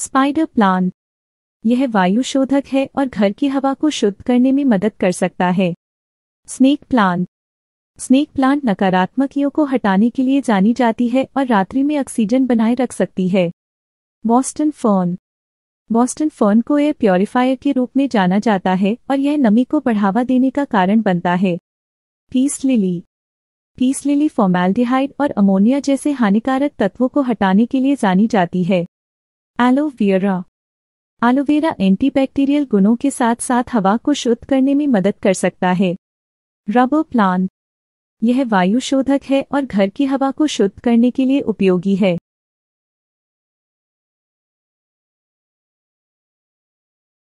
spider plant यह वायु शोधक है और घर की हवा को शुद्ध करने में मदद कर सकता है स्नेक प्लांट स्नेक प्लांट नकारात्मकियों को हटाने के लिए जानी जाती है और रात्रि में ऑक्सीजन बनाए रख सकती है बॉस्टन फर्न बॉस्टन फर्न को एयर प्योरीफायर के रूप में जाना जाता है और यह नमी को बढ़ावा देने का कारण बनता है peace lily peace lily formaldehyde और अमोनिया जैसे हानिकारक तत्वों को हटाने के लिए जानी जाती है एलोवेरा एलोवेरा एंटीबैक्टीरियल गुणों के साथ साथ हवा को शुद्ध करने में मदद कर सकता है रबर प्लांट यह वायु शोधक है और घर की हवा को शुद्ध करने के लिए उपयोगी है